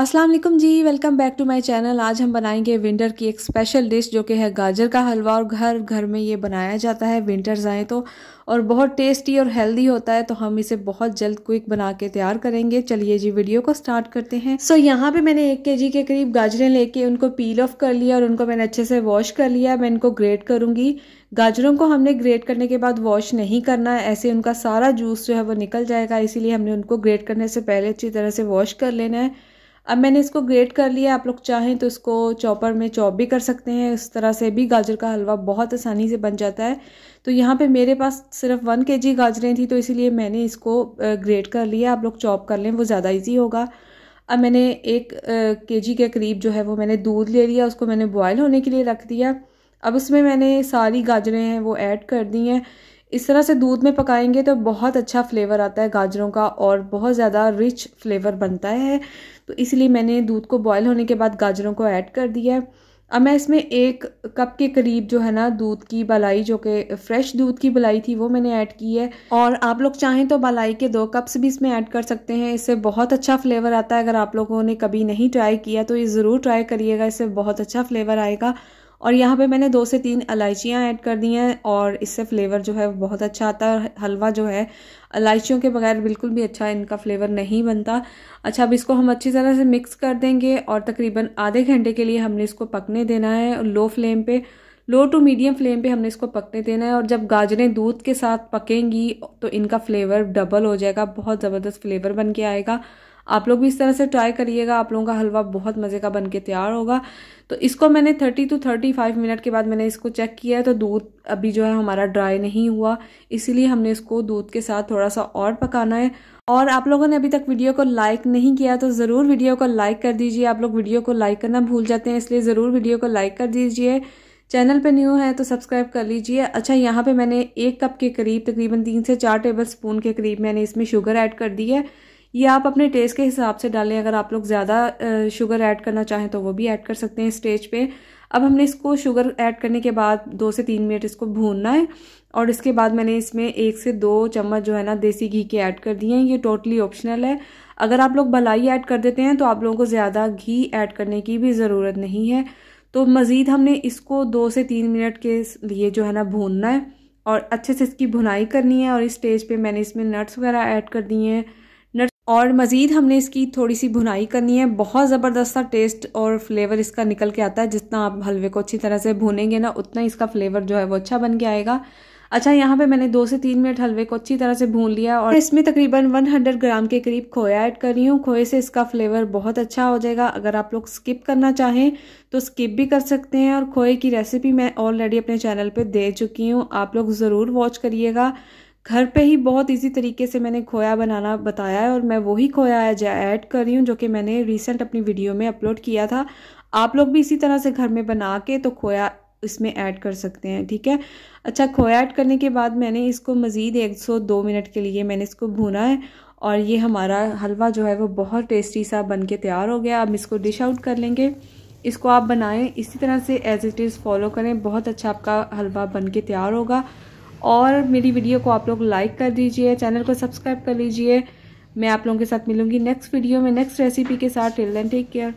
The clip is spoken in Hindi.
Aslam ji welcome back to my channel आज हम बनाएंगे विंटर की एक स्पेशल डिश जो कि है गाजर का हलवा और घर घर में ये बनाया जाता है विंटर्स आए तो और बहुत टेस्टी और हेल्दी होता है तो हम इसे बहुत जल्द क्विक बना के तैयार करेंगे चलिए जी वीडियो को स्टार्ट करते हैं सो so, यहाँ पे मैंने एक के जी के करीब गाजरें लेके उनको पील ऑफ कर लिया और उनको मैंने अच्छे से वॉश कर लिया मैं इनको ग्रेट करूँगी गाजरों को हमने ग्रेट करने के बाद वॉश नहीं करना है ऐसे उनका सारा जूस जो है वो निकल जाएगा इसीलिए हमने उनको ग्रेट करने से पहले अच्छी तरह से वॉश कर लेना है अब मैंने इसको ग्रेट कर लिया आप लोग चाहें तो इसको चॉपर में चॉप भी कर सकते हैं इस तरह से भी गाजर का हलवा बहुत आसानी से बन जाता है तो यहाँ पे मेरे पास सिर्फ वन के जी गाजरें थी तो इसीलिए मैंने इसको ग्रेट कर लिया आप लोग चॉप कर लें वो ज़्यादा ईजी होगा अब मैंने एक के जी के करीब जो है वो मैंने दूध ले लिया उसको मैंने बॉयल होने के लिए रख दिया अब उसमें मैंने सारी गाजरें हैं वो ऐड कर दी हैं इस तरह से दूध में पकाएंगे तो बहुत अच्छा फ्लेवर आता है गाजरों का और बहुत ज़्यादा रिच फ्लेवर बनता है तो इसलिए मैंने दूध को बॉयल होने के बाद गाजरों को ऐड कर दिया है अब मैं इसमें एक कप के करीब जो है ना दूध की बलाई जो कि फ्रेश दूध की बलाई थी वो मैंने ऐड की है और आप लोग चाहें तो बलाई के दो कप्स भी इसमें ऐड कर सकते हैं इससे बहुत अच्छा फ्लेवर आता है अगर आप लोगों ने कभी नहीं ट्राई किया तो ये ज़रूर ट्राई करिएगा इससे बहुत अच्छा फ्लेवर आएगा और यहाँ पे मैंने दो से तीन इलायचियाँ ऐड कर दी हैं और इससे फ्लेवर जो है बहुत अच्छा आता है हलवा जो है इलायचियों के बगैर बिल्कुल भी अच्छा इनका फ्लेवर नहीं बनता अच्छा अब इसको हम अच्छी तरह से मिक्स कर देंगे और तकरीबन आधे घंटे के लिए हमने इसको पकने देना है लो फ्लेम पर लो टू मीडियम फ्लेम पे हमने इसको पकने देना है और जब गाजरें दूध के साथ पकेंगी तो इनका फ्लेवर डबल हो जाएगा बहुत ज़बरदस्त फ्लेवर बन के आएगा आप लोग भी इस तरह से ट्राई करिएगा आप लोगों का हलवा बहुत मज़े का बन के तैयार होगा तो इसको मैंने 30 टू 35 मिनट के बाद मैंने इसको चेक किया है तो दूध अभी जो है हमारा ड्राई नहीं हुआ इसीलिए हमने इसको दूध के साथ थोड़ा सा और पकाना है और आप लोगों ने अभी तक वीडियो को लाइक नहीं किया तो ज़रूर वीडियो को लाइक कर दीजिए आप लोग वीडियो को लाइक करना भूल जाते हैं इसलिए ज़रूर वीडियो को लाइक कर दीजिए चैनल पे न्यू है तो सब्सक्राइब कर लीजिए अच्छा यहाँ पे मैंने एक कप के करीब तकरीबन तीन से चार टेबल स्पून के करीब मैंने इसमें शुगर ऐड कर दी है ये आप अपने टेस्ट के हिसाब से डालें अगर आप लोग ज़्यादा शुगर ऐड करना चाहें तो वो भी ऐड कर सकते हैं स्टेज पे अब हमने इसको शुगर ऐड करने के बाद दो से तीन मिनट इसको भूनना है और इसके बाद मैंने इसमें एक से दो चम्मच जो है ना देसी घी के ऐड कर दिए हैं ये टोटली ऑप्शनल है अगर आप लोग भलाई ऐड कर देते हैं तो आप लोगों को ज़्यादा घी ऐड करने की भी ज़रूरत नहीं है तो मज़ीद हमने इसको दो से तीन मिनट के लिए जो है ना भूनना है और अच्छे से इसकी भुनाई करनी है और इस स्टेज पे मैंने इसमें नट्स वगैरह ऐड कर दिए हैं और मज़ीद हमने इसकी थोड़ी सी भुनाई करनी है बहुत ज़बरदस्त सा टेस्ट और फ्लेवर इसका निकल के आता है जितना आप हलवे को अच्छी तरह से भूनेंगे ना उतना इसका फ्लेवर जो है वो अच्छा बन के आएगा अच्छा यहाँ पे मैंने दो से तीन मिनट हलवे को अच्छी तरह से भून लिया और इसमें तकरीबन 100 ग्राम के करीब खोया ऐड कर रही हूँ खोए से इसका फ्लेवर बहुत अच्छा हो जाएगा अगर आप लोग स्किप करना चाहें तो स्किप भी कर सकते हैं और खोए की रेसिपी मैं ऑलरेडी अपने चैनल पर दे चुकी हूँ आप लोग ज़रूर वॉच करिएगा घर पे ही बहुत इजी तरीके से मैंने खोया बनाना बताया है और मैं वही खोया ऐड कर रही हूँ जो कि मैंने रिसेंट अपनी वीडियो में अपलोड किया था आप लोग भी इसी तरह से घर में बना के तो खोया इसमें ऐड कर सकते हैं ठीक है अच्छा खोया ऐड करने के बाद मैंने इसको मज़ीद एक सौ दो मिनट के लिए मैंने इसको भूना है और ये हमारा हलवा जो है वो बहुत टेस्टी सा बन के तैयार हो गया अब इसको डिश आउट कर लेंगे इसको आप बनाएं इसी तरह से एज इट इज़ फॉलो करें बहुत अच्छा आपका हलवा बन के तैयार होगा और मेरी वीडियो को आप लोग लाइक कर दीजिए चैनल को सब्सक्राइब कर लीजिए मैं आप लोगों के साथ मिलूंगी नेक्स्ट वीडियो में नेक्स्ट रेसिपी के साथ टेल देन टेक केयर